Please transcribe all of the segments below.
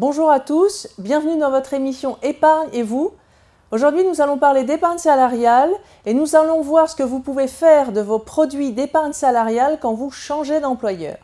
Bonjour à tous, bienvenue dans votre émission Épargne et vous. Aujourd'hui, nous allons parler d'épargne salariale et nous allons voir ce que vous pouvez faire de vos produits d'épargne salariale quand vous changez d'employeur.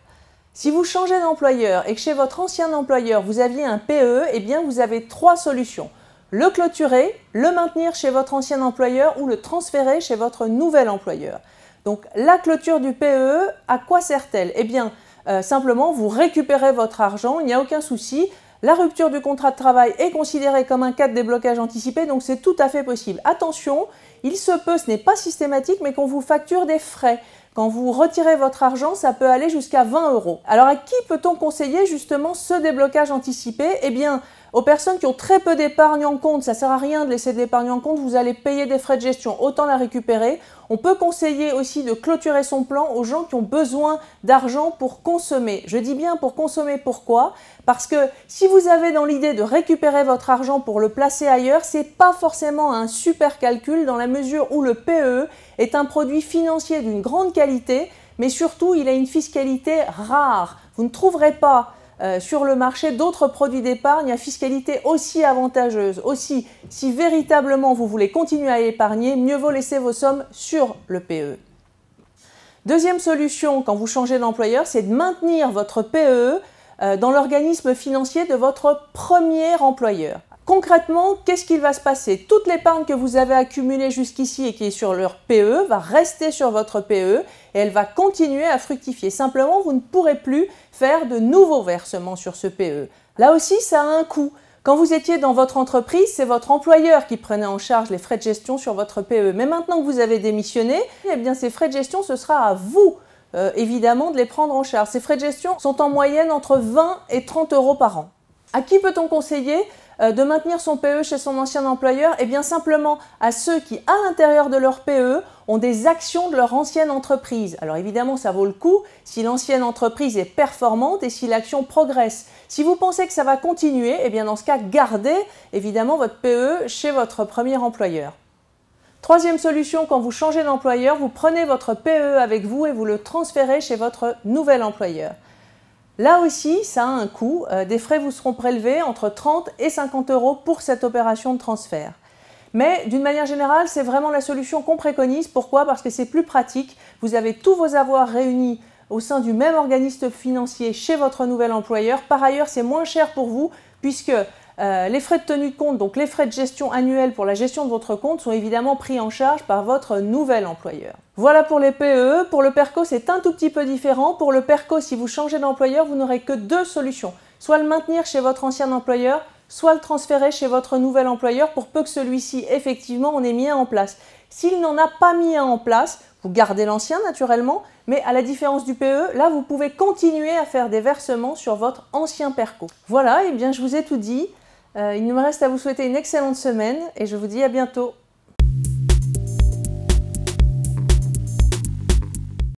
Si vous changez d'employeur et que chez votre ancien employeur vous aviez un PE, eh bien vous avez trois solutions. Le clôturer, le maintenir chez votre ancien employeur ou le transférer chez votre nouvel employeur. Donc la clôture du PE, à quoi sert-elle Eh bien, euh, simplement, vous récupérez votre argent, il n'y a aucun souci. La rupture du contrat de travail est considérée comme un cas de déblocage anticipé, donc c'est tout à fait possible. Attention, il se peut, ce n'est pas systématique, mais qu'on vous facture des frais. Quand vous retirez votre argent, ça peut aller jusqu'à 20 euros. Alors à qui peut-on conseiller justement ce déblocage anticipé Eh bien, aux personnes qui ont très peu d'épargne en compte, ça sert à rien de laisser de l'épargne en compte, vous allez payer des frais de gestion, autant la récupérer. On peut conseiller aussi de clôturer son plan aux gens qui ont besoin d'argent pour consommer. Je dis bien pour consommer, pourquoi Parce que si vous avez dans l'idée de récupérer votre argent pour le placer ailleurs, ce n'est pas forcément un super calcul dans la mesure où le PE est un produit financier d'une grande qualité, mais surtout il a une fiscalité rare. Vous ne trouverez pas euh, sur le marché d'autres produits d'épargne à fiscalité aussi avantageuse. Aussi, si véritablement vous voulez continuer à épargner, mieux vaut laisser vos sommes sur le PE. Deuxième solution quand vous changez d'employeur, c'est de maintenir votre PE euh, dans l'organisme financier de votre premier employeur. Concrètement, qu'est-ce qu'il va se passer Toute l'épargne que vous avez accumulée jusqu'ici et qui est sur leur PE va rester sur votre PE et elle va continuer à fructifier. Simplement, vous ne pourrez plus faire de nouveaux versements sur ce PE. Là aussi, ça a un coût. Quand vous étiez dans votre entreprise, c'est votre employeur qui prenait en charge les frais de gestion sur votre PE. Mais maintenant que vous avez démissionné, eh bien ces frais de gestion, ce sera à vous euh, évidemment de les prendre en charge. Ces frais de gestion sont en moyenne entre 20 et 30 euros par an. À qui peut-on conseiller euh, de maintenir son PE chez son ancien employeur Eh bien simplement à ceux qui, à l'intérieur de leur PE, ont des actions de leur ancienne entreprise. Alors évidemment, ça vaut le coup si l'ancienne entreprise est performante et si l'action progresse. Si vous pensez que ça va continuer, eh bien dans ce cas, gardez évidemment votre PE chez votre premier employeur. Troisième solution, quand vous changez d'employeur, vous prenez votre PE avec vous et vous le transférez chez votre nouvel employeur. Là aussi, ça a un coût. Euh, des frais vous seront prélevés entre 30 et 50 euros pour cette opération de transfert. Mais d'une manière générale, c'est vraiment la solution qu'on préconise. Pourquoi Parce que c'est plus pratique. Vous avez tous vos avoirs réunis au sein du même organisme financier chez votre nouvel employeur. Par ailleurs, c'est moins cher pour vous puisque euh, les frais de tenue de compte, donc les frais de gestion annuels pour la gestion de votre compte, sont évidemment pris en charge par votre nouvel employeur. Voilà pour les PE. E. Pour le PERCO, c'est un tout petit peu différent. Pour le PERCO, si vous changez d'employeur, vous n'aurez que deux solutions. Soit le maintenir chez votre ancien employeur, soit le transférer chez votre nouvel employeur pour peu que celui-ci, effectivement, en ait mis un en place. S'il n'en a pas mis un en place, vous gardez l'ancien naturellement, mais à la différence du PE, e, là vous pouvez continuer à faire des versements sur votre ancien PERCO. Voilà, et eh bien je vous ai tout dit. Euh, il nous reste à vous souhaiter une excellente semaine et je vous dis à bientôt.